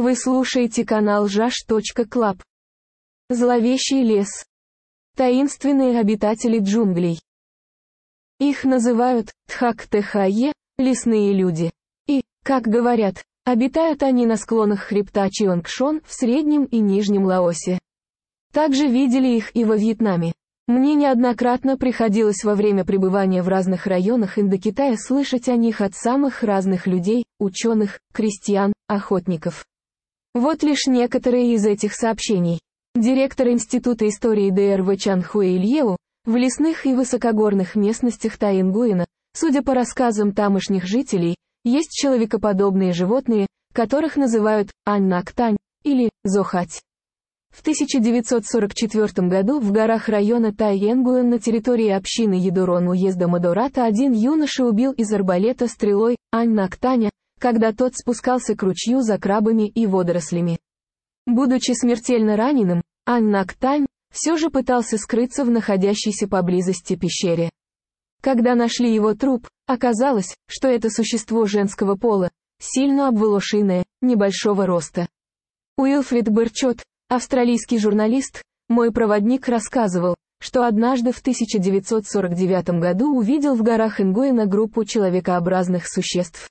Вы слушаете канал Жаш.Клаб. Зловещий лес. Таинственные обитатели джунглей. Их называют тхак лесные люди. И, как говорят, обитают они на склонах хребта Чионгшон в Среднем и Нижнем Лаосе. Также видели их и во Вьетнаме. Мне неоднократно приходилось во время пребывания в разных районах Индокитая слышать о них от самых разных людей, ученых, крестьян, охотников. Вот лишь некоторые из этих сообщений. Директор Института истории ДРВ Чан Хуэ Ильеву в лесных и высокогорных местностях Таингуина, судя по рассказам тамошних жителей, есть человекоподобные животные, которых называют Аннактань или Зохать. В 1944 году в горах района Тайенгуэн на территории общины Едурон уезда Мадората, один юноша убил из арбалета стрелой Аннактаня, когда тот спускался к ручью за крабами и водорослями. Будучи смертельно раненым, Аннактань все же пытался скрыться в находящейся поблизости пещере. Когда нашли его труп, оказалось, что это существо женского пола, сильно обволошенное, небольшого роста. Уилфрид Берчот, австралийский журналист, мой проводник рассказывал, что однажды в 1949 году увидел в горах Ингоина группу человекообразных существ.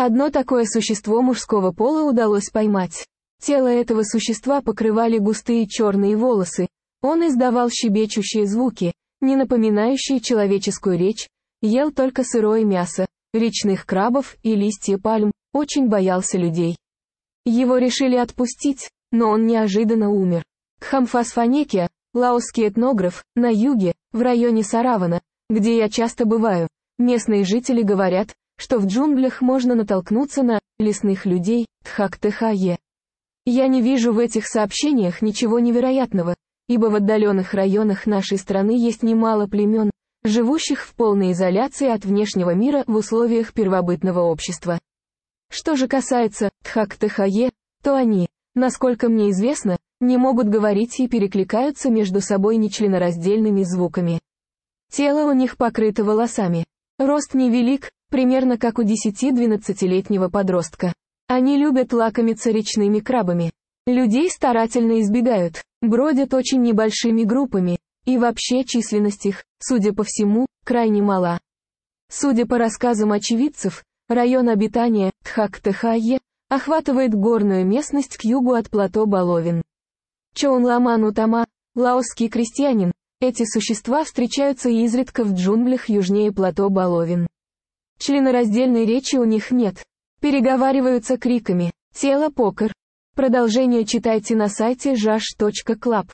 Одно такое существо мужского пола удалось поймать. Тело этого существа покрывали густые черные волосы, он издавал щебечущие звуки, не напоминающие человеческую речь, ел только сырое мясо, речных крабов и листья пальм, очень боялся людей. Его решили отпустить, но он неожиданно умер. Кхамфас Фанекия, лаосский этнограф, на юге, в районе Саравана, где я часто бываю, местные жители говорят, что в джунглях можно натолкнуться на лесных людей, тхак-тхае. Я не вижу в этих сообщениях ничего невероятного, ибо в отдаленных районах нашей страны есть немало племен, живущих в полной изоляции от внешнего мира в условиях первобытного общества. Что же касается тхак-тхае, то они, насколько мне известно, не могут говорить и перекликаются между собой нечленораздельными звуками. Тело у них покрыто волосами. Рост невелик, примерно как у 10-12-летнего подростка. Они любят лакомиться речными крабами. Людей старательно избегают, бродят очень небольшими группами, и вообще численность их, судя по всему, крайне мала. Судя по рассказам очевидцев, район обитания Тхактехайе охватывает горную местность к югу от плато Боловин. Чоун Ламан Утама, лаосский крестьянин, эти существа встречаются изредка в джунглях южнее плато Боловин. Членораздельной речи у них нет. Переговариваются криками. Тело покер. Продолжение читайте на сайте jash.club.